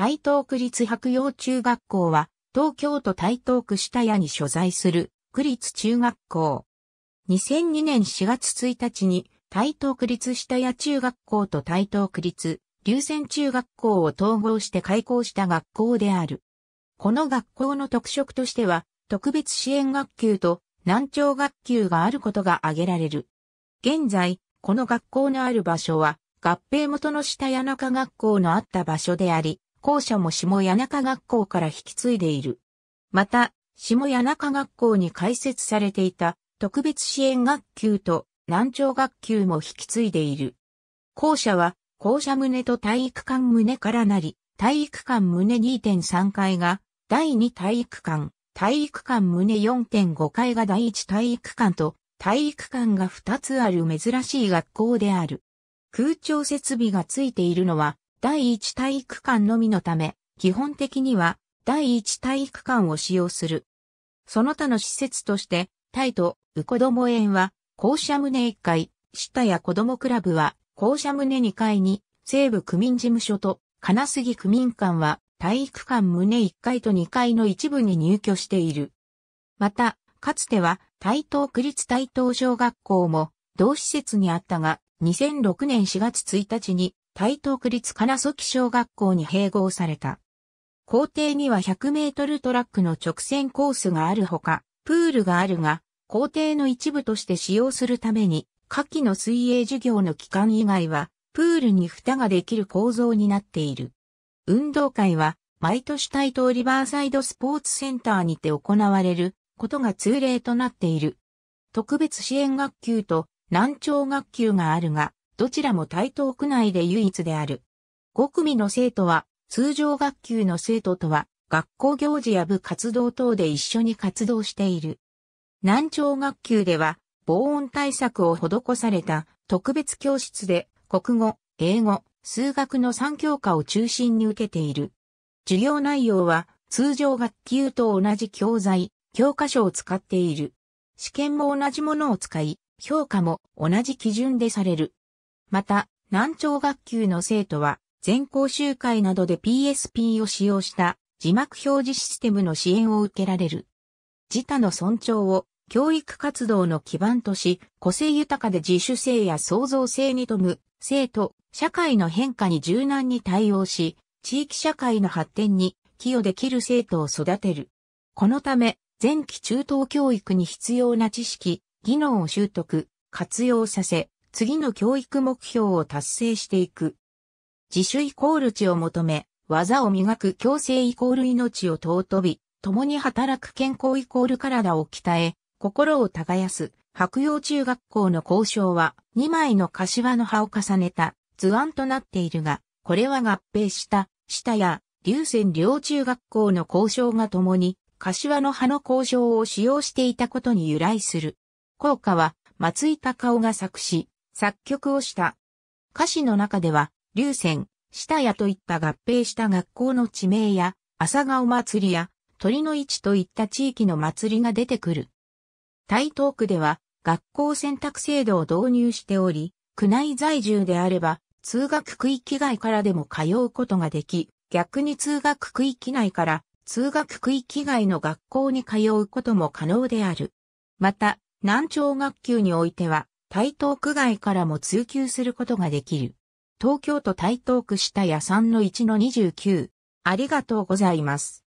台東区立白洋中学校は、東京都台東区下谷に所在する区立中学校。2002年4月1日に、台東区立下谷中学校と台東区立流線中学校を統合して開校した学校である。この学校の特色としては、特別支援学級と難聴学級があることが挙げられる。現在、この学校のある場所は、合併元の下谷中学校のあった場所であり、校舎も下谷中学校から引き継いでいる。また、下谷中学校に開設されていた特別支援学級と南朝学級も引き継いでいる。校舎は校舎棟と体育館棟からなり、体育館棟2.3階が第2体育館、体育館棟4.5階が第1体育館と体育館が2つある珍しい学校である。空調設備がついているのは第一体育館のみのため、基本的には第一体育館を使用する。その他の施設として、タイとウ子ども園は校舎棟1階、下や子どもクラブは校舎棟2階に西部区民事務所と金杉区民館は体育館棟1階と2階の一部に入居している。また、かつては台東区立台東小学校も同施設にあったが、2006年4月1日に台東区立金崎小学校に併合された。校庭には100メートルトラックの直線コースがあるほか、プールがあるが、校庭の一部として使用するために、夏季の水泳授業の期間以外は、プールに蓋ができる構造になっている。運動会は、毎年台東リバーサイドスポーツセンターにて行われることが通例となっている。特別支援学級と難聴学級があるが、どちらも台東区内で唯一である。5組の生徒は、通常学級の生徒とは、学校行事や部活動等で一緒に活動している。南朝学級では、防音対策を施された特別教室で、国語、英語、数学の3教科を中心に受けている。授業内容は、通常学級と同じ教材、教科書を使っている。試験も同じものを使い、評価も同じ基準でされる。また、南朝学級の生徒は、全校集会などで PSP を使用した字幕表示システムの支援を受けられる。自他の尊重を教育活動の基盤とし、個性豊かで自主性や創造性に富む生徒、社会の変化に柔軟に対応し、地域社会の発展に寄与できる生徒を育てる。このため、前期中等教育に必要な知識、技能を習得、活用させ、次の教育目標を達成していく。自主イコール地を求め、技を磨く強制イコール命を尊び、共に働く健康イコール体を鍛え、心を耕す、白洋中学校の交渉は、2枚の柏の葉を重ねた図案となっているが、これは合併した、下や、流線両中学校の交渉が共に、柏の葉の交渉を使用していたことに由来する。効果は、松井隆夫が作詞、作曲をした。歌詞の中では、流線、下屋といった合併した学校の地名や、朝顔祭りや、鳥の市といった地域の祭りが出てくる。台東区では、学校選択制度を導入しており、区内在住であれば、通学区域外からでも通うことができ、逆に通学区域内から通学区域外の学校に通うことも可能である。また、南朝学級においては、台東区外からも通級することができる。東京都台東区下屋3の1の29。ありがとうございます。